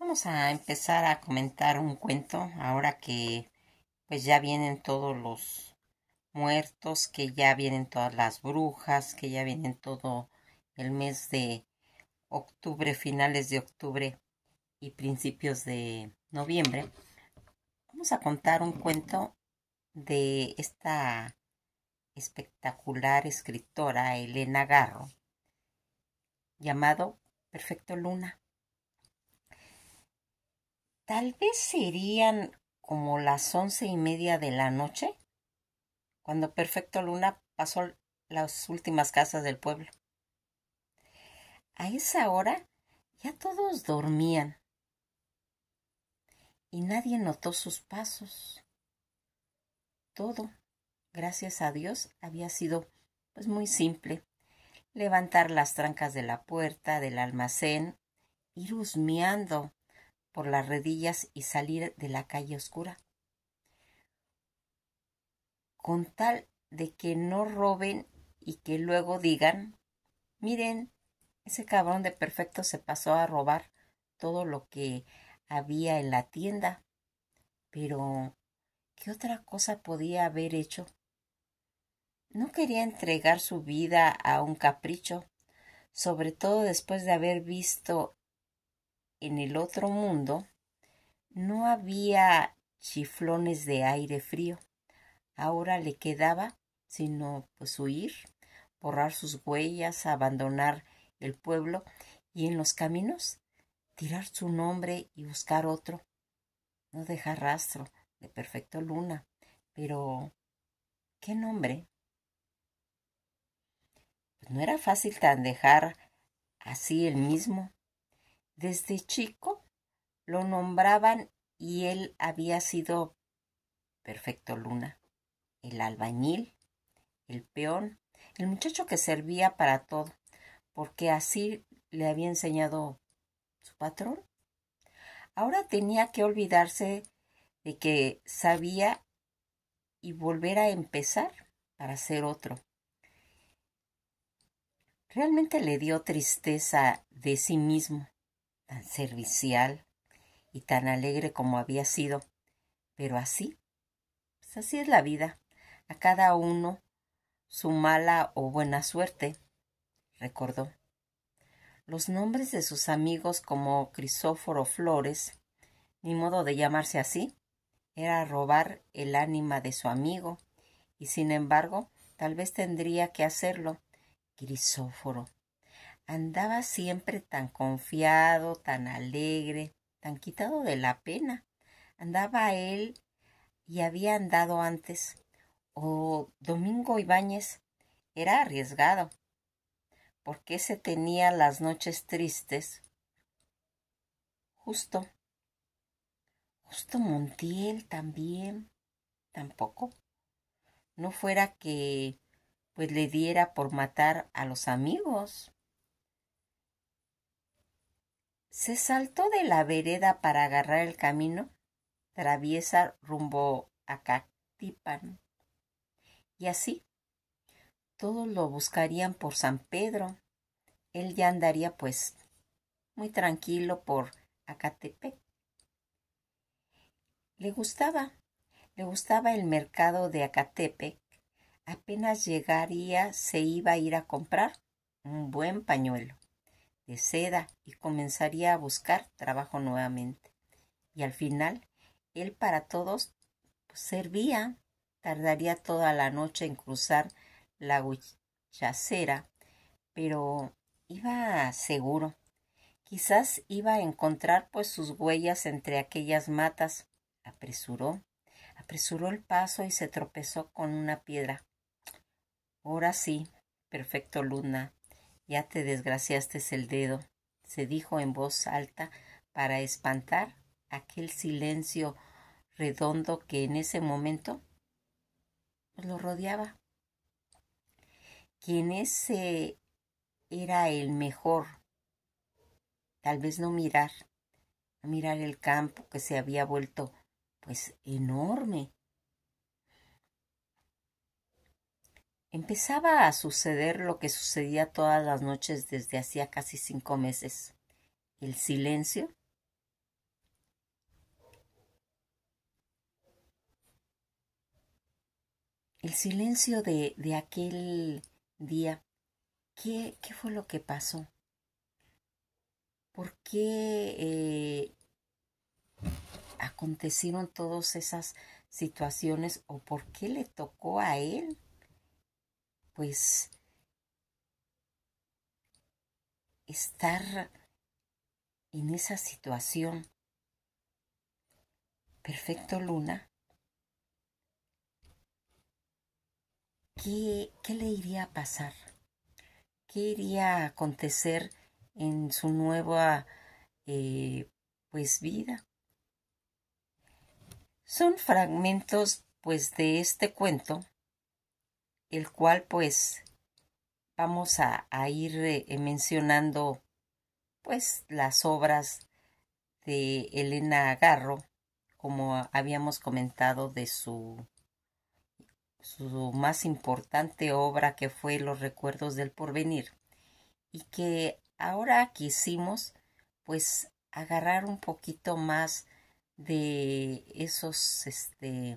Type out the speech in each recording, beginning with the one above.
Vamos a empezar a comentar un cuento ahora que pues ya vienen todos los muertos, que ya vienen todas las brujas, que ya vienen todo el mes de octubre, finales de octubre y principios de noviembre. Vamos a contar un cuento de esta espectacular escritora Elena Garro llamado Perfecto Luna. Tal vez serían como las once y media de la noche, cuando Perfecto Luna pasó las últimas casas del pueblo. A esa hora ya todos dormían y nadie notó sus pasos. Todo, gracias a Dios, había sido pues muy simple. Levantar las trancas de la puerta del almacén, ir husmeando por las redillas y salir de la calle oscura, con tal de que no roben y que luego digan, miren, ese cabrón de perfecto se pasó a robar todo lo que había en la tienda. Pero, ¿qué otra cosa podía haber hecho? No quería entregar su vida a un capricho, sobre todo después de haber visto en el otro mundo no había chiflones de aire frío. Ahora le quedaba sino pues huir, borrar sus huellas, abandonar el pueblo y en los caminos tirar su nombre y buscar otro. No dejar rastro de perfecto luna, pero ¿qué nombre? Pues, no era fácil tan dejar así el mismo. Desde chico lo nombraban y él había sido Perfecto Luna, el albañil, el peón, el muchacho que servía para todo, porque así le había enseñado su patrón. Ahora tenía que olvidarse de que sabía y volver a empezar para ser otro. Realmente le dio tristeza de sí mismo tan servicial y tan alegre como había sido. Pero así, pues así es la vida. A cada uno su mala o buena suerte, recordó. Los nombres de sus amigos como Crisóforo Flores, ni modo de llamarse así, era robar el ánima de su amigo, y sin embargo, tal vez tendría que hacerlo. Crisóforo, Andaba siempre tan confiado, tan alegre, tan quitado de la pena. Andaba él y había andado antes. O Domingo Ibáñez era arriesgado. porque se tenía las noches tristes? Justo. Justo Montiel también. Tampoco. No fuera que pues le diera por matar a los amigos se saltó de la vereda para agarrar el camino traviesa rumbo a Cactipan. Y así, todos lo buscarían por San Pedro. Él ya andaría, pues, muy tranquilo por Acatepec. Le gustaba, le gustaba el mercado de Acatepec. Apenas llegaría, se iba a ir a comprar un buen pañuelo seda y comenzaría a buscar trabajo nuevamente. Y al final, él para todos pues, servía. Tardaría toda la noche en cruzar la huchacera, pero iba seguro. Quizás iba a encontrar pues sus huellas entre aquellas matas. Apresuró, apresuró el paso y se tropezó con una piedra. Ahora sí, perfecto Luna, ya te desgraciaste el dedo, se dijo en voz alta para espantar aquel silencio redondo que en ese momento pues, lo rodeaba. Quien ese era el mejor, tal vez no mirar, mirar el campo que se había vuelto pues enorme, Empezaba a suceder lo que sucedía todas las noches desde hacía casi cinco meses. El silencio. El silencio de, aquel día. ¿Qué, ¿Qué, fue lo que pasó? ¿Por qué eh, acontecieron todas esas situaciones o por qué le tocó a él? pues estar en esa situación. Perfecto Luna, ¿qué, le iría a pasar? ¿Qué iría a acontecer en su nueva eh, pues vida? Son fragmentos pues de este cuento el cual pues vamos a, ir eh, eh, mencionando pues las obras de Elena Agarro, como habíamos comentado de su, su más importante obra que fue Los recuerdos del porvenir y que ahora quisimos pues agarrar un poquito más de esos este,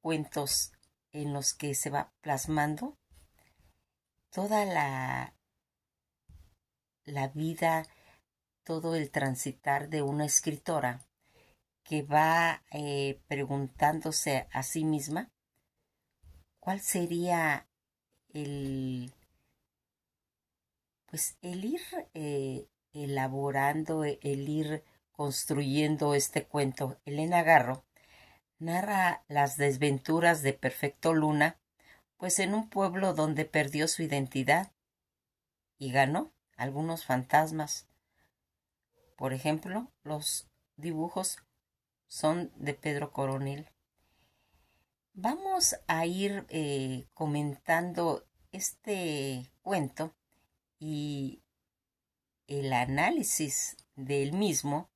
cuentos en los que se va plasmando toda la, la vida, todo el transitar de una escritora que va eh, preguntándose a sí misma cuál sería el pues el ir eh, elaborando, el ir construyendo este cuento. Elena Garro narra las desventuras de Perfecto Luna, pues en un pueblo donde perdió su identidad y ganó algunos fantasmas. Por ejemplo, los dibujos son de Pedro Coronel. Vamos a ir eh, comentando este cuento y el análisis del mismo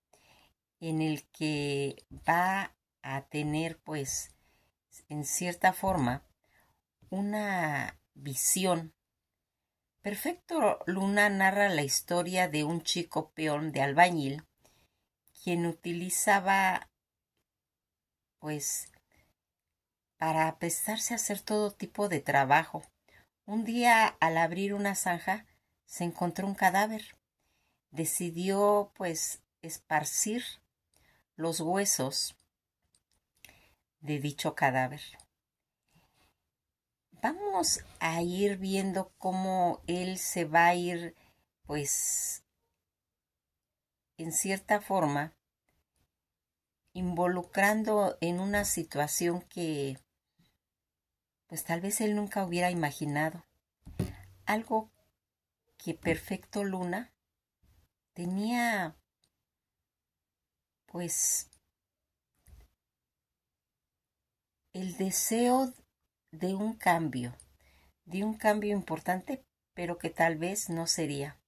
en el que va a tener pues en cierta forma una visión. Perfecto Luna narra la historia de un chico peón de albañil quien utilizaba pues para apestarse a hacer todo tipo de trabajo. Un día al abrir una zanja se encontró un cadáver. Decidió pues esparcir los huesos de dicho cadáver. Vamos a ir viendo cómo él se va a ir, pues, en cierta forma, involucrando en una situación que, pues, tal vez él nunca hubiera imaginado. Algo que Perfecto Luna tenía, pues, el deseo de un cambio, de un cambio importante, pero que tal vez no sería.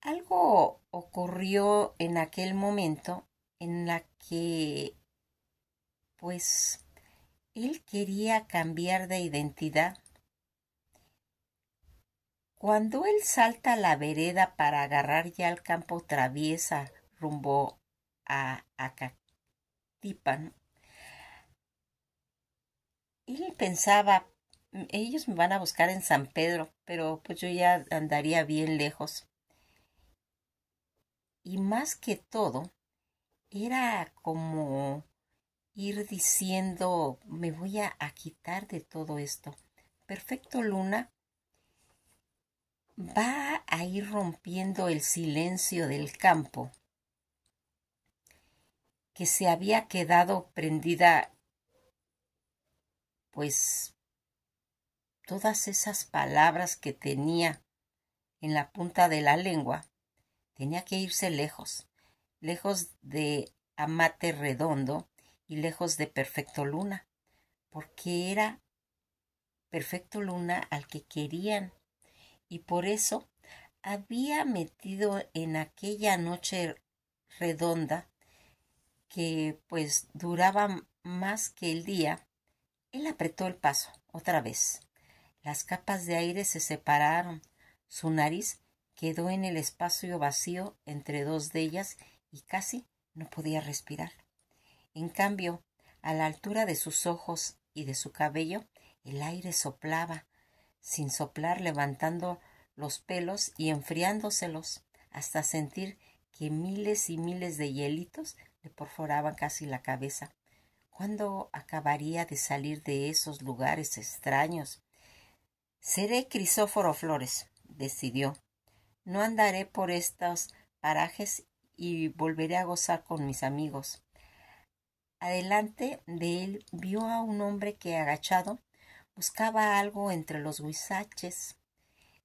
Algo ocurrió en aquel momento en la que, pues, él quería cambiar de identidad. Cuando él salta la vereda para agarrar ya el campo traviesa rumbo a, a, él pensaba, ellos me van a buscar en San Pedro, pero pues yo ya andaría bien lejos. Y más que todo, era como ir diciendo, me voy a quitar de todo esto. Perfecto Luna va a ir rompiendo el silencio del campo que se había quedado prendida, pues todas esas palabras que tenía en la punta de la lengua, tenía que irse lejos, lejos de Amate Redondo y lejos de Perfecto Luna, porque era Perfecto Luna al que querían, y por eso había metido en aquella noche redonda que pues duraba más que el día, él apretó el paso otra vez. Las capas de aire se separaron. Su nariz quedó en el espacio vacío entre dos de ellas y casi no podía respirar. En cambio, a la altura de sus ojos y de su cabello, el aire soplaba, sin soplar levantando los pelos y enfriándoselos hasta sentir que miles y miles de hielitos le perforaban casi la cabeza. ¿Cuándo acabaría de salir de esos lugares extraños? Seré Crisóforo Flores, decidió. No andaré por estos parajes y volveré a gozar con mis amigos. Adelante de él vio a un hombre que agachado buscaba algo entre los huizaches.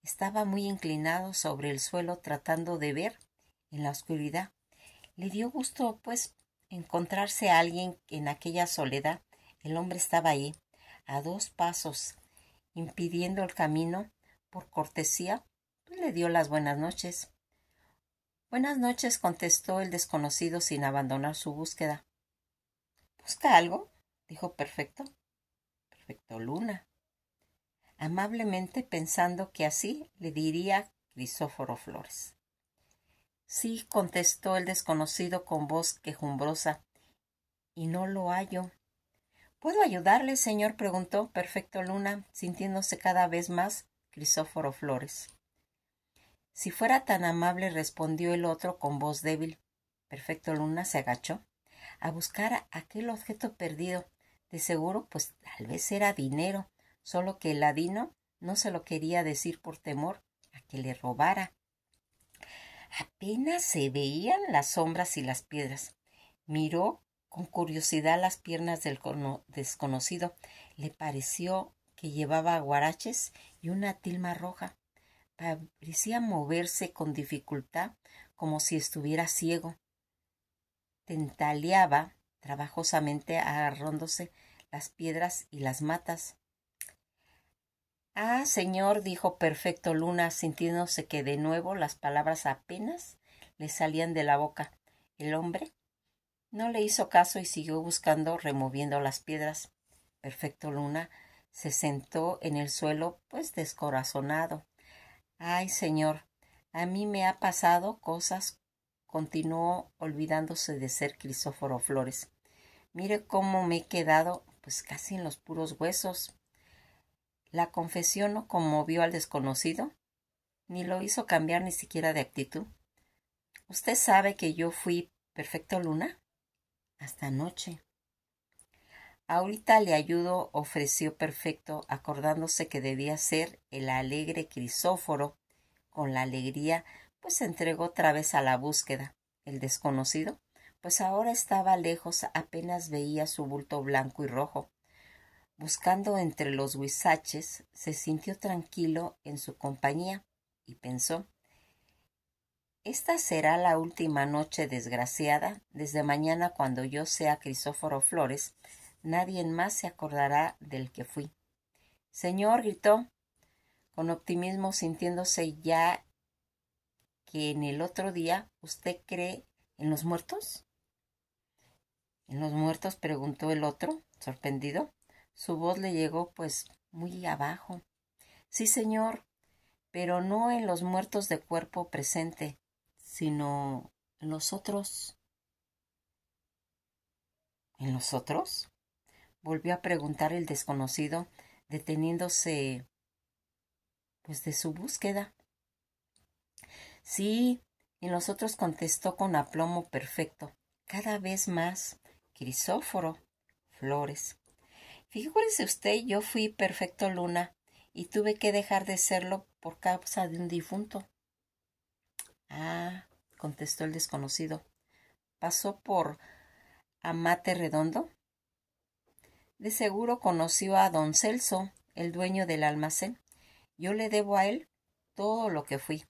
Estaba muy inclinado sobre el suelo tratando de ver en la oscuridad. Le dio gusto, pues, encontrarse a alguien en aquella soledad. El hombre estaba ahí, a dos pasos, impidiendo el camino. Por cortesía, pues, le dio las buenas noches. Buenas noches, contestó el desconocido sin abandonar su búsqueda. ¿Busca algo? dijo Perfecto. Perfecto Luna. Amablemente pensando que así le diría Crisóforo Flores. Sí, contestó el desconocido con voz quejumbrosa. Y no lo hallo. ¿Puedo ayudarle, señor? preguntó Perfecto Luna, sintiéndose cada vez más Crisóforo Flores. Si fuera tan amable, respondió el otro con voz débil. Perfecto Luna se agachó a buscar aquel objeto perdido. De seguro, pues tal vez era dinero, solo que el ladino no se lo quería decir por temor a que le robara. Apenas se veían las sombras y las piedras. Miró con curiosidad las piernas del desconocido. Le pareció que llevaba guaraches y una tilma roja. Parecía moverse con dificultad, como si estuviera ciego. Tentaleaba trabajosamente agarrándose las piedras y las matas. Ah, señor, dijo Perfecto Luna, sintiéndose que de nuevo las palabras apenas le salían de la boca. El hombre no le hizo caso y siguió buscando, removiendo las piedras. Perfecto Luna se sentó en el suelo, pues descorazonado. Ay, señor, a mí me ha pasado cosas, continuó olvidándose de ser Crisóforo Flores. Mire cómo me he quedado, pues casi en los puros huesos. La confesión no conmovió al desconocido, ni lo hizo cambiar ni siquiera de actitud. ¿Usted sabe que yo fui perfecto luna? Hasta anoche. Ahorita le ayudo, ofreció perfecto, acordándose que debía ser el alegre Crisóforo. Con la alegría, pues se entregó otra vez a la búsqueda. El desconocido, pues ahora estaba lejos, apenas veía su bulto blanco y rojo. Buscando entre los huizaches, se sintió tranquilo en su compañía y pensó, esta será la última noche desgraciada. Desde mañana, cuando yo sea Crisóforo Flores, nadie más se acordará del que fui. Señor, gritó, con optimismo sintiéndose ya que en el otro día usted cree en los muertos. ¿En los muertos? preguntó el otro, sorprendido. Su voz le llegó pues muy abajo. Sí, señor, pero no en los muertos de cuerpo presente, sino en los otros. ¿En los otros? volvió a preguntar el desconocido, deteniéndose pues de su búsqueda. Sí, en los otros contestó con aplomo perfecto, cada vez más Crisóforo Flores. Figúrese usted, yo fui perfecto luna y tuve que dejar de serlo por causa de un difunto. Ah, contestó el desconocido. ¿Pasó por Amate Redondo? De seguro conoció a don Celso, el dueño del almacén. Yo le debo a él todo lo que fui.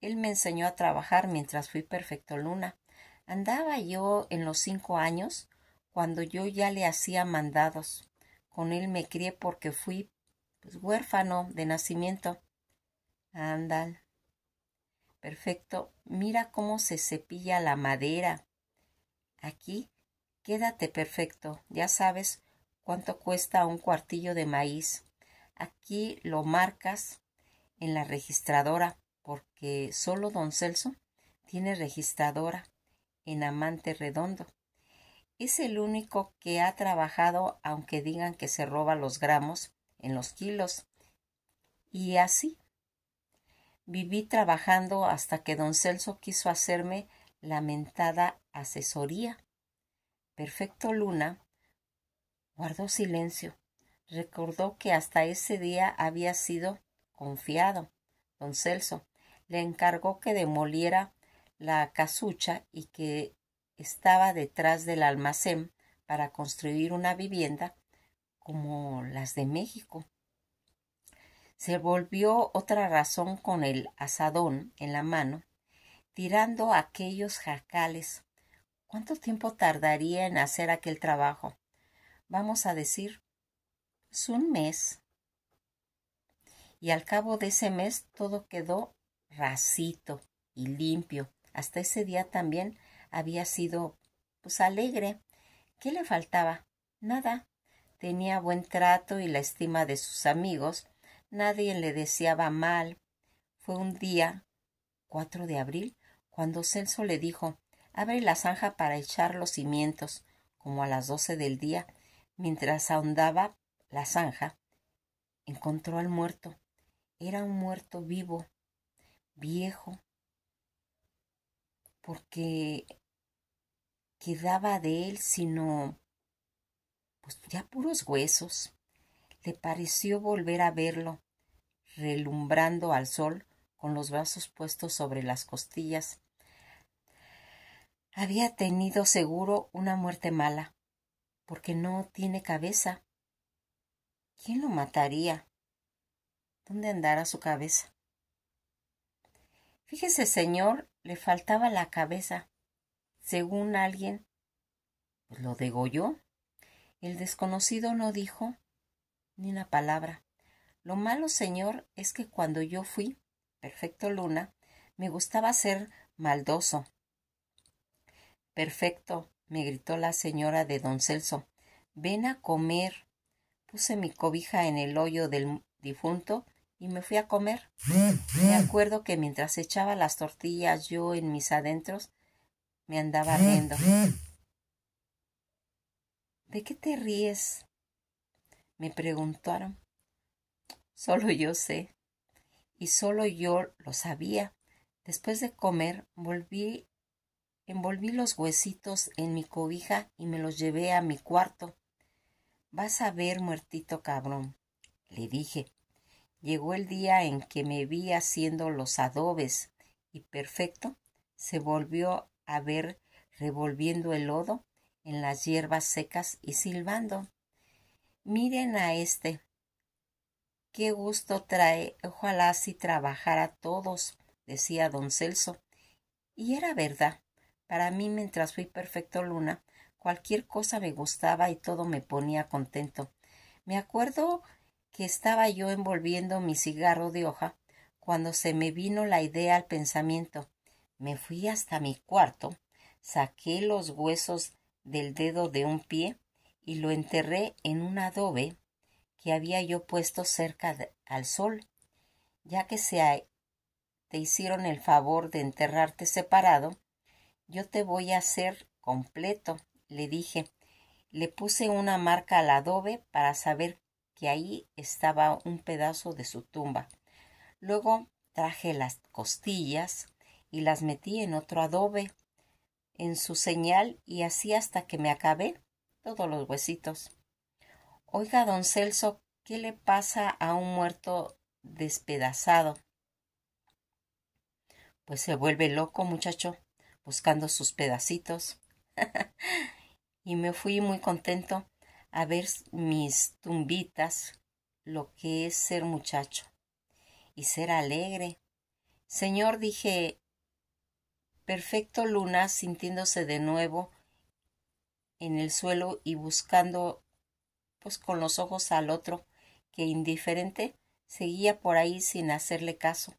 Él me enseñó a trabajar mientras fui perfecto luna. Andaba yo en los cinco años cuando yo ya le hacía mandados. Con él me crié porque fui pues, huérfano de nacimiento. Ándal. Perfecto. Mira cómo se cepilla la madera. Aquí, quédate perfecto. Ya sabes cuánto cuesta un cuartillo de maíz. Aquí lo marcas en la registradora, porque solo don Celso tiene registradora en amante redondo. Es el único que ha trabajado, aunque digan que se roba los gramos en los kilos. Y así. Viví trabajando hasta que don Celso quiso hacerme lamentada asesoría. Perfecto Luna guardó silencio. Recordó que hasta ese día había sido confiado. Don Celso le encargó que demoliera la casucha y que estaba detrás del almacén para construir una vivienda como las de México. Se volvió otra razón con el asadón en la mano, tirando aquellos jacales. ¿Cuánto tiempo tardaría en hacer aquel trabajo? Vamos a decir, es pues, un mes. Y al cabo de ese mes todo quedó rasito y limpio. Hasta ese día también había sido pues alegre. ¿Qué le faltaba? Nada. Tenía buen trato y la estima de sus amigos. Nadie le deseaba mal. Fue un día, 4 de abril, cuando Celso le dijo, abre la zanja para echar los cimientos, como a las doce del día. Mientras ahondaba la zanja, encontró al muerto. Era un muerto vivo, viejo, porque quedaba de él sino pues ya puros huesos. Le pareció volver a verlo, relumbrando al sol, con los brazos puestos sobre las costillas. Había tenido seguro una muerte mala, porque no tiene cabeza. ¿Quién lo mataría? ¿Dónde andará su cabeza? Fíjese, señor, le faltaba la cabeza. Según alguien, pues, lo degolló. El desconocido no dijo ni una palabra. Lo malo, señor, es que cuando yo fui, perfecto Luna, me gustaba ser maldoso. Perfecto, me gritó la señora de don Celso. Ven a comer. Puse mi cobija en el hoyo del difunto y me fui a comer. Mm, me mm. acuerdo que mientras echaba las tortillas yo en mis adentros, me andaba riendo. ¿De qué te ríes? me preguntaron. Solo yo sé, y solo yo lo sabía. Después de comer, volví, envolví los huesitos en mi cobija y me los llevé a mi cuarto. Vas a ver, muertito cabrón, le dije. Llegó el día en que me vi haciendo los adobes y perfecto se volvió a ver revolviendo el lodo en las hierbas secas y silbando. Miren a este. Qué gusto trae. Ojalá si trabajara todos, decía don Celso. Y era verdad. Para mí, mientras fui perfecto luna, cualquier cosa me gustaba y todo me ponía contento. Me acuerdo que estaba yo envolviendo mi cigarro de hoja cuando se me vino la idea al pensamiento me fui hasta mi cuarto, saqué los huesos del dedo de un pie y lo enterré en un adobe que había yo puesto cerca al sol, ya que se te hicieron el favor de enterrarte separado, yo te voy a hacer completo, le dije. Le puse una marca al adobe para saber que ahí estaba un pedazo de su tumba. Luego traje las costillas, y las metí en otro adobe, en su señal y así hasta que me acabé todos los huesitos. Oiga, don Celso, ¿qué le pasa a un muerto despedazado? Pues se vuelve loco, muchacho, buscando sus pedacitos. y me fui muy contento a ver mis tumbitas, lo que es ser muchacho y ser alegre. Señor, dije, Perfecto Luna, sintiéndose de nuevo en el suelo y buscando pues con los ojos al otro, que indiferente seguía por ahí sin hacerle caso.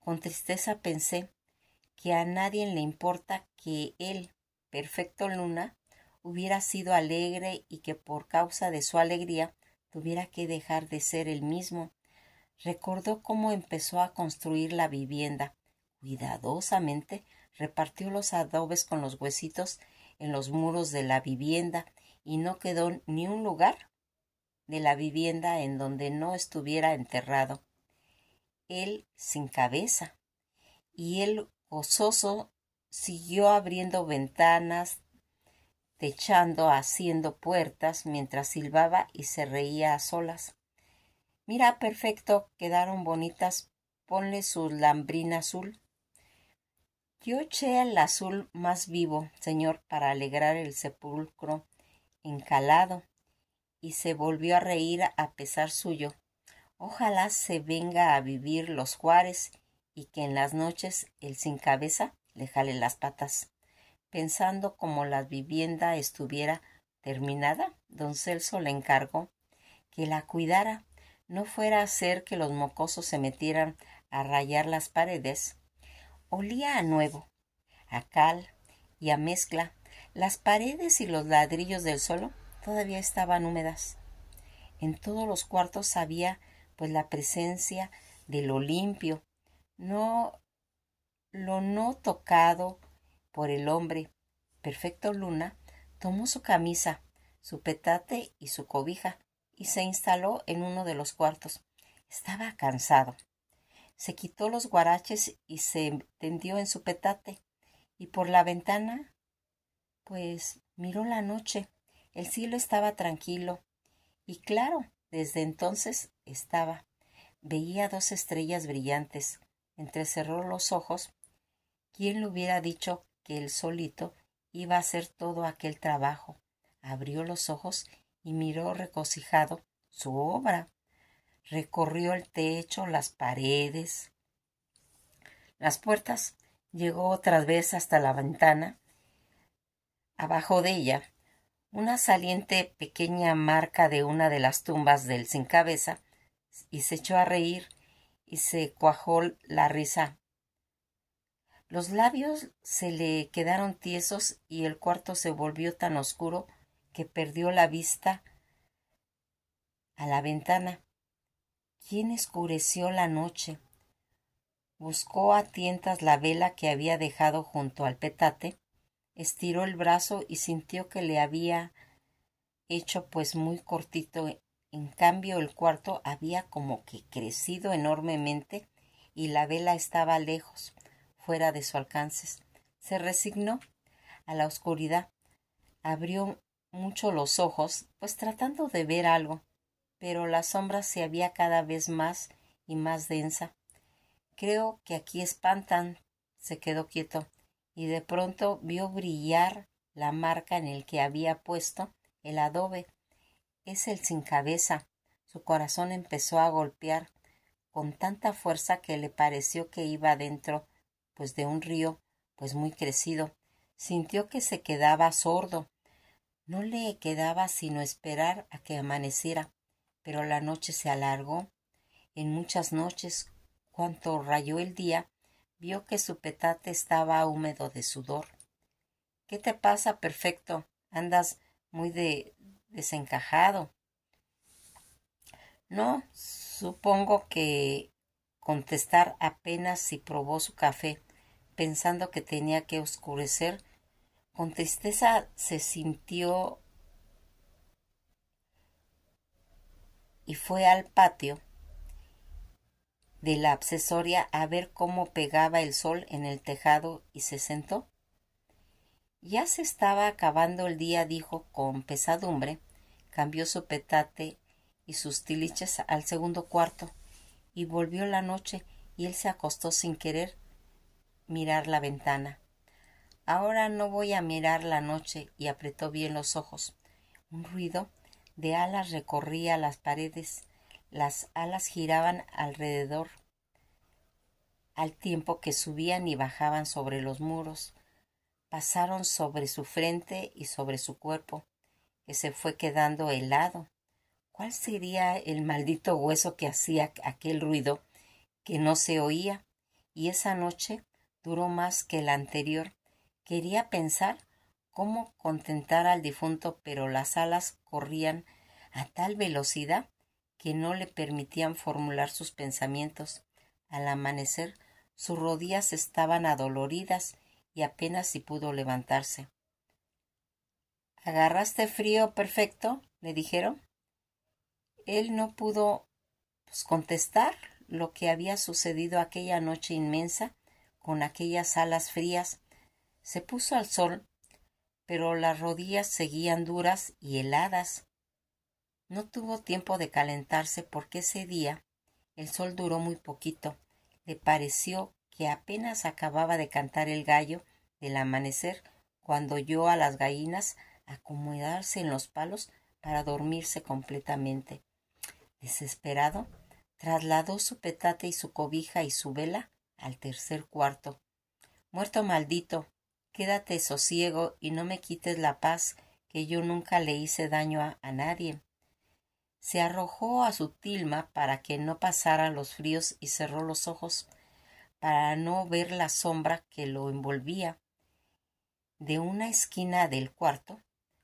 Con tristeza pensé que a nadie le importa que él, Perfecto Luna, hubiera sido alegre y que por causa de su alegría tuviera que dejar de ser el mismo. Recordó cómo empezó a construir la vivienda, cuidadosamente, repartió los adobes con los huesitos en los muros de la vivienda y no quedó ni un lugar de la vivienda en donde no estuviera enterrado él sin cabeza. Y él gozoso siguió abriendo ventanas, techando, haciendo puertas, mientras silbaba y se reía a solas. Mira, perfecto, quedaron bonitas, ponle su lambrina azul. Yo eché el azul más vivo, Señor, para alegrar el sepulcro encalado, y se volvió a reír a pesar suyo. Ojalá se venga a vivir los Juárez y que en las noches el sin cabeza le jale las patas. Pensando como la vivienda estuviera terminada, don Celso le encargó que la cuidara, no fuera a ser que los mocosos se metieran a rayar las paredes Olía a nuevo, a cal y a mezcla. Las paredes y los ladrillos del suelo todavía estaban húmedas. En todos los cuartos había pues la presencia de lo limpio, no lo no tocado por el hombre. Perfecto Luna tomó su camisa, su petate y su cobija y se instaló en uno de los cuartos. Estaba cansado se quitó los guaraches y se tendió en su petate, y por la ventana, pues miró la noche. El cielo estaba tranquilo, y claro, desde entonces estaba. Veía dos estrellas brillantes, entrecerró los ojos. ¿Quién le hubiera dicho que él solito iba a hacer todo aquel trabajo? Abrió los ojos y miró recocijado su obra recorrió el techo, las paredes, las puertas, llegó otra vez hasta la ventana. Abajo de ella, una saliente pequeña marca de una de las tumbas del sin cabeza, y se echó a reír y se cuajó la risa. Los labios se le quedaron tiesos y el cuarto se volvió tan oscuro que perdió la vista a la ventana. ¿Quién escureció la noche? Buscó a tientas la vela que había dejado junto al petate, estiró el brazo y sintió que le había hecho pues muy cortito. En cambio el cuarto había como que crecido enormemente y la vela estaba lejos, fuera de su alcance. Se resignó a la oscuridad, abrió mucho los ojos, pues tratando de ver algo pero la sombra se había cada vez más y más densa. Creo que aquí espantan. se quedó quieto, y de pronto vio brillar la marca en el que había puesto el adobe. Es el sin cabeza. Su corazón empezó a golpear con tanta fuerza que le pareció que iba dentro, pues de un río, pues muy crecido. Sintió que se quedaba sordo. No le quedaba sino esperar a que amaneciera pero la noche se alargó. En muchas noches, cuanto rayó el día, vio que su petate estaba húmedo de sudor. ¿Qué te pasa, perfecto? Andas muy desencajado. No, supongo que contestar apenas si probó su café, pensando que tenía que oscurecer. Con tristeza se sintió y fue al patio de la accesoria a ver cómo pegaba el sol en el tejado y se sentó. Ya se estaba acabando el día, dijo con pesadumbre, cambió su petate y sus tiliches al segundo cuarto, y volvió la noche, y él se acostó sin querer mirar la ventana. Ahora no voy a mirar la noche, y apretó bien los ojos. Un ruido de alas recorría las paredes, las alas giraban alrededor al tiempo que subían y bajaban sobre los muros, pasaron sobre su frente y sobre su cuerpo, que se fue quedando helado. ¿Cuál sería el maldito hueso que hacía aquel ruido que no se oía? Y esa noche duró más que la anterior. Quería pensar cómo contentar al difunto, pero las alas corrían a tal velocidad que no le permitían formular sus pensamientos. Al amanecer, sus rodillas estaban adoloridas y apenas si pudo levantarse. ¿Agarraste frío perfecto? le dijeron. Él no pudo pues, contestar lo que había sucedido aquella noche inmensa con aquellas alas frías. Se puso al sol pero las rodillas seguían duras y heladas. No tuvo tiempo de calentarse porque ese día el sol duró muy poquito. Le pareció que apenas acababa de cantar el gallo del amanecer cuando oyó a las gallinas acomodarse en los palos para dormirse completamente. Desesperado, trasladó su petate y su cobija y su vela al tercer cuarto. Muerto maldito, Quédate sosiego y no me quites la paz, que yo nunca le hice daño a, nadie. Se arrojó a su tilma para que no pasaran los fríos y cerró los ojos para no ver la sombra que lo envolvía. De una esquina del cuarto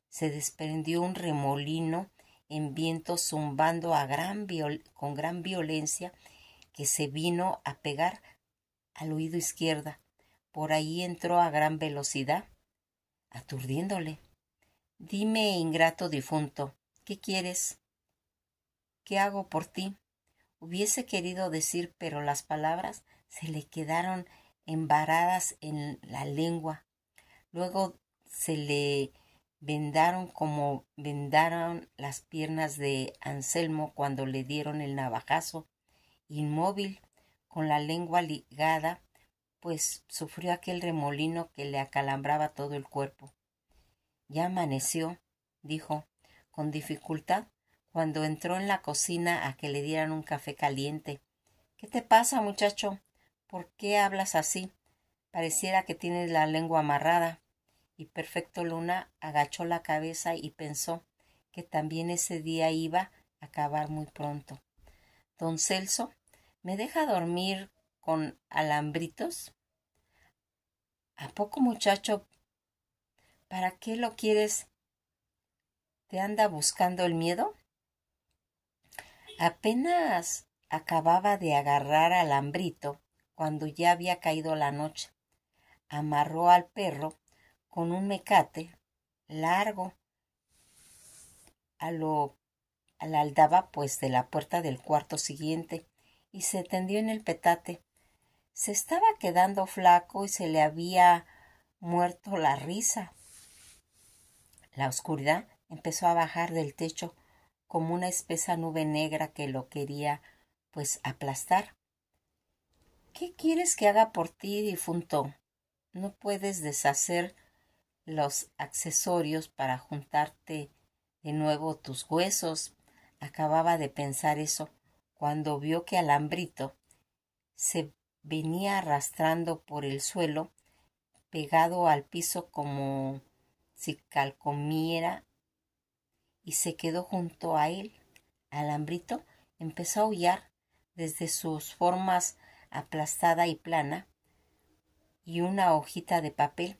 se desprendió un remolino en viento zumbando gran con gran violencia que se vino a pegar al oído izquierda por ahí entró a gran velocidad, aturdiéndole. Dime, ingrato difunto, ¿qué quieres? ¿Qué hago por ti? Hubiese querido decir, pero las palabras se le quedaron embaradas en la lengua. Luego se le vendaron como vendaron las piernas de Anselmo cuando le dieron el navajazo, inmóvil, con la lengua ligada pues sufrió aquel remolino que le acalambraba todo el cuerpo. Ya amaneció, dijo, con dificultad, cuando entró en la cocina a que le dieran un café caliente. ¿Qué te pasa, muchacho? ¿Por qué hablas así? Pareciera que tienes la lengua amarrada. Y Perfecto Luna agachó la cabeza y pensó que también ese día iba a acabar muy pronto. Don Celso, ¿me deja dormir con alambritos? ¿A poco, muchacho? ¿Para qué lo quieres? ¿Te anda buscando el miedo? Apenas acababa de agarrar alambrito cuando ya había caído la noche. Amarró al perro con un mecate largo a lo aldaba pues de la puerta del cuarto siguiente y se tendió en el petate se estaba quedando flaco y se le había muerto la risa. La oscuridad empezó a bajar del techo como una espesa nube negra que lo quería pues aplastar. ¿Qué quieres que haga por ti, difunto? No puedes deshacer los accesorios para juntarte de nuevo tus huesos. Acababa de pensar eso cuando vio que Alambrito se venía arrastrando por el suelo, pegado al piso como si calcomiera, y se quedó junto a él. Alambrito empezó a aullar desde sus formas aplastada y plana, y una hojita de papel.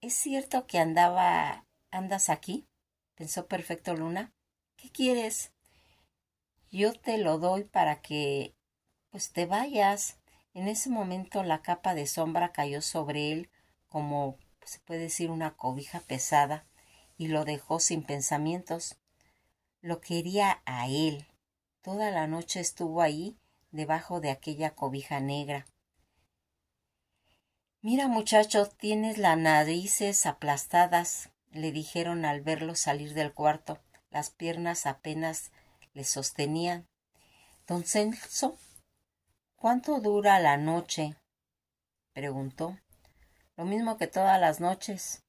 ¿Es cierto que andaba andas aquí? pensó Perfecto Luna. ¿Qué quieres? Yo te lo doy para que pues te vayas. En ese momento la capa de sombra cayó sobre él como se puede decir una cobija pesada y lo dejó sin pensamientos. Lo quería a él. Toda la noche estuvo ahí debajo de aquella cobija negra. Mira, muchacho, tienes las narices aplastadas, le dijeron al verlo salir del cuarto. Las piernas apenas le sostenían. Don Censo? ¿Cuánto dura la noche? preguntó. Lo mismo que todas las noches.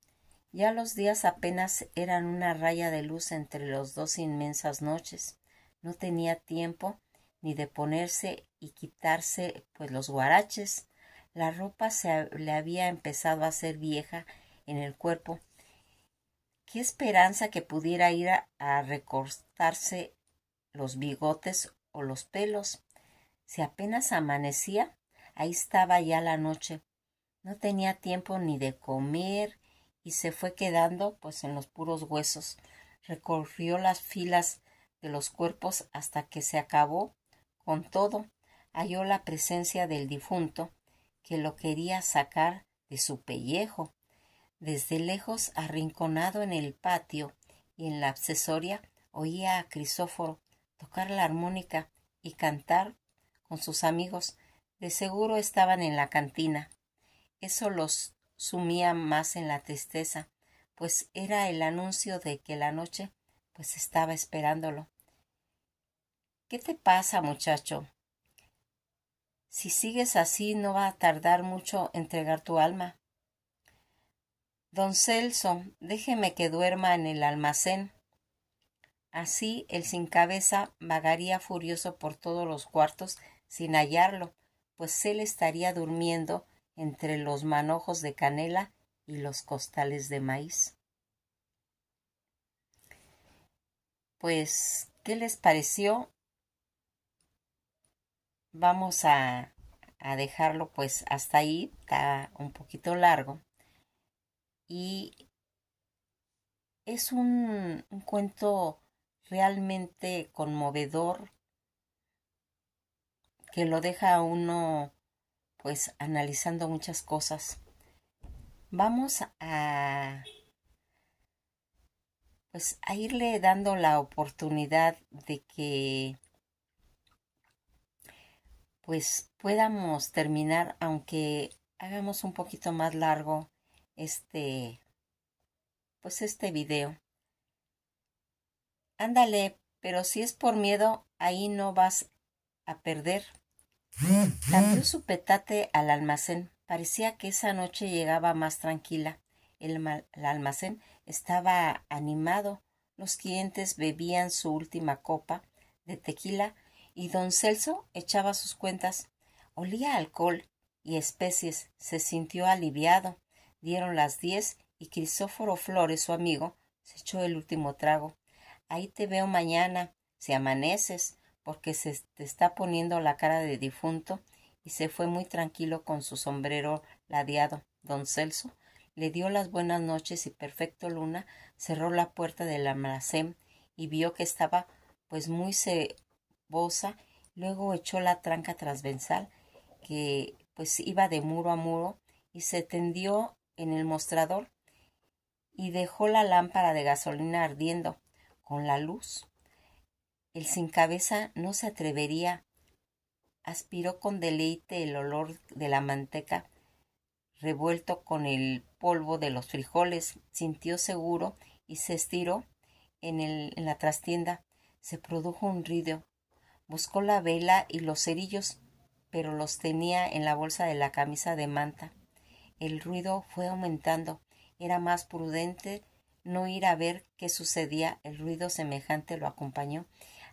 Ya los días apenas eran una raya de luz entre las dos inmensas noches. No tenía tiempo ni de ponerse y quitarse pues los guaraches. La ropa se le había empezado a hacer vieja en el cuerpo. Qué esperanza que pudiera ir a, a recortarse los bigotes o los pelos. Si apenas amanecía, ahí estaba ya la noche. No tenía tiempo ni de comer y se fue quedando pues en los puros huesos. Recorrió las filas de los cuerpos hasta que se acabó. Con todo, halló la presencia del difunto, que lo quería sacar de su pellejo. Desde lejos, arrinconado en el patio y en la accesoria, oía a Crisóforo tocar la armónica y cantar con sus amigos. De seguro estaban en la cantina. Eso los sumía más en la tristeza, pues era el anuncio de que la noche pues estaba esperándolo. ¿Qué te pasa, muchacho? Si sigues así no va a tardar mucho entregar tu alma. Don Celso, déjeme que duerma en el almacén. Así el sin cabeza vagaría furioso por todos los cuartos sin hallarlo, pues él estaría durmiendo entre los manojos de canela y los costales de maíz. Pues, ¿qué les pareció? Vamos a, dejarlo pues hasta ahí, está un poquito largo. Y es un cuento realmente conmovedor, que lo deja a uno pues analizando muchas cosas. Vamos a pues a irle dando la oportunidad de que pues podamos terminar aunque hagamos un poquito más largo este pues este video. Ándale, pero si es por miedo, ahí no vas a perder Cambió su petate al almacén. Parecía que esa noche llegaba más tranquila. El, almacén estaba animado. Los clientes bebían su última copa de tequila y don Celso echaba sus cuentas. Olía alcohol y especies. Se sintió aliviado. Dieron las diez y Crisóforo Flores, su amigo, se echó el último trago. Ahí te veo mañana, si amaneces porque se está poniendo la cara de difunto y se fue muy tranquilo con su sombrero ladeado. Don Celso le dio las buenas noches y perfecto luna cerró la puerta del almacén y vio que estaba pues muy cebosa, luego echó la tranca transversal que pues iba de muro a muro y se tendió en el mostrador y dejó la lámpara de gasolina ardiendo con la luz el sin cabeza no se atrevería. Aspiró con deleite el olor de la manteca revuelto con el polvo de los frijoles, sintió seguro y se estiró en, el, en la trastienda. Se produjo un ruido. Buscó la vela y los cerillos, pero los tenía en la bolsa de la camisa de manta. El ruido fue aumentando. Era más prudente no ir a ver qué sucedía. El ruido semejante lo acompañó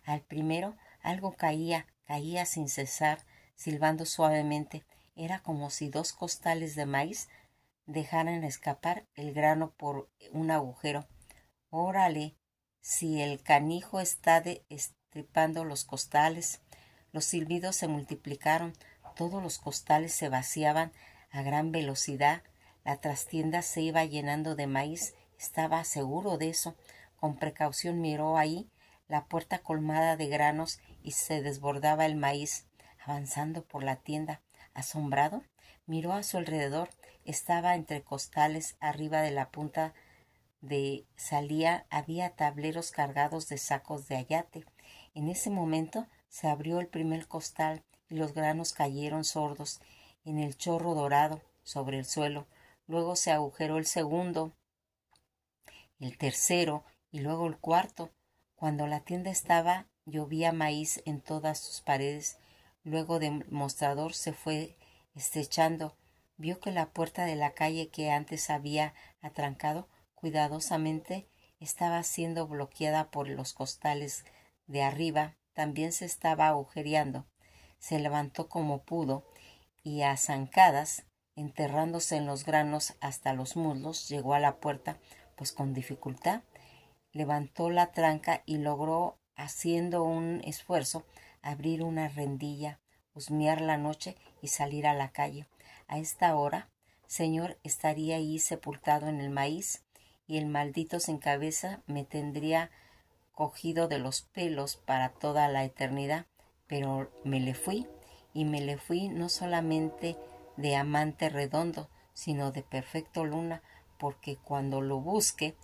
al primero algo caía, caía sin cesar, silbando suavemente. Era como si dos costales de maíz dejaran escapar el grano por un agujero. Órale, si el canijo está de estripando los costales. Los silbidos se multiplicaron, todos los costales se vaciaban a gran velocidad, la trastienda se iba llenando de maíz, estaba seguro de eso. Con precaución miró ahí la puerta colmada de granos y se desbordaba el maíz. Avanzando por la tienda, asombrado, miró a su alrededor. Estaba entre costales, arriba de la punta de salía había tableros cargados de sacos de ayate. En ese momento se abrió el primer costal y los granos cayeron sordos en el chorro dorado sobre el suelo. Luego se agujeró el segundo, el tercero y luego el cuarto. Cuando la tienda estaba, llovía maíz en todas sus paredes. Luego del mostrador se fue estrechando. Vio que la puerta de la calle que antes había atrancado cuidadosamente estaba siendo bloqueada por los costales de arriba. También se estaba agujereando. Se levantó como pudo y a zancadas, enterrándose en los granos hasta los muslos, llegó a la puerta, pues con dificultad levantó la tranca y logró, haciendo un esfuerzo, abrir una rendilla, husmear la noche y salir a la calle. A esta hora, Señor, estaría ahí sepultado en el maíz, y el maldito sin cabeza me tendría cogido de los pelos para toda la eternidad. Pero me le fui, y me le fui no solamente de amante redondo, sino de perfecto luna, porque cuando lo busque,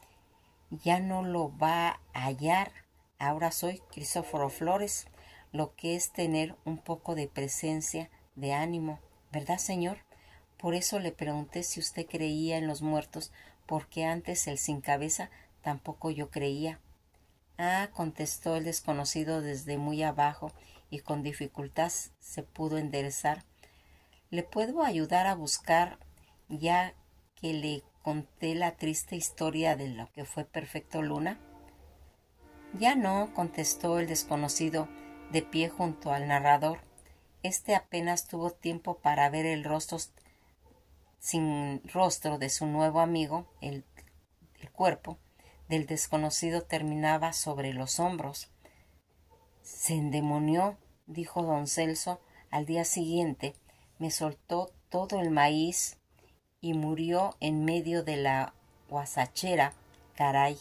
ya no lo va a hallar. Ahora soy Crisóforo Flores, lo que es tener un poco de presencia, de ánimo, ¿verdad, Señor? Por eso le pregunté si usted creía en los muertos, porque antes el sin cabeza tampoco yo creía. Ah, contestó el desconocido desde muy abajo y con dificultad se pudo enderezar. ¿Le puedo ayudar a buscar ya que le conté la triste historia de lo que fue Perfecto Luna? Ya no, contestó el desconocido, de pie junto al narrador. Este apenas tuvo tiempo para ver el rostro sin rostro de su nuevo amigo, el, el cuerpo del desconocido terminaba sobre los hombros. Se endemonió, dijo don Celso al día siguiente, me soltó todo el maíz y murió en medio de la guasachera. Caray,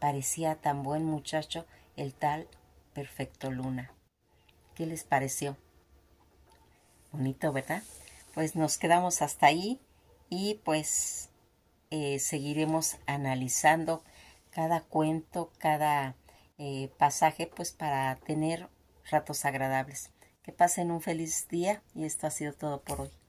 parecía tan buen muchacho el tal Perfecto Luna. ¿Qué les pareció? Bonito, ¿verdad? Pues nos quedamos hasta ahí y pues eh, seguiremos analizando cada cuento, cada eh, pasaje, pues para tener ratos agradables. Que pasen un feliz día y esto ha sido todo por hoy.